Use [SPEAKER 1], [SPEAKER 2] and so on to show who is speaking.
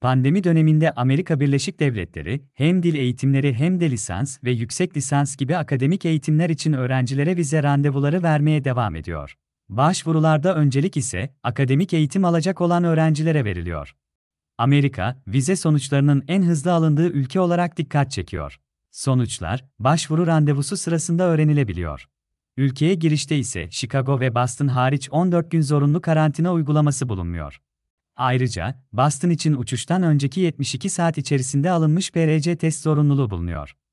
[SPEAKER 1] Pandemi döneminde Amerika Birleşik Devletleri hem dil eğitimleri hem de lisans ve yüksek lisans gibi akademik eğitimler için öğrencilere vize randevuları vermeye devam ediyor. Başvurularda öncelik ise akademik eğitim alacak olan öğrencilere veriliyor. Amerika, vize sonuçlarının en hızlı alındığı ülke olarak dikkat çekiyor. Sonuçlar, başvuru randevusu sırasında öğrenilebiliyor. Ülkeye girişte ise Chicago ve Boston hariç 14 gün zorunlu karantina uygulaması bulunmuyor. Ayrıca, Boston için uçuştan önceki 72 saat içerisinde alınmış PRC test zorunluluğu bulunuyor.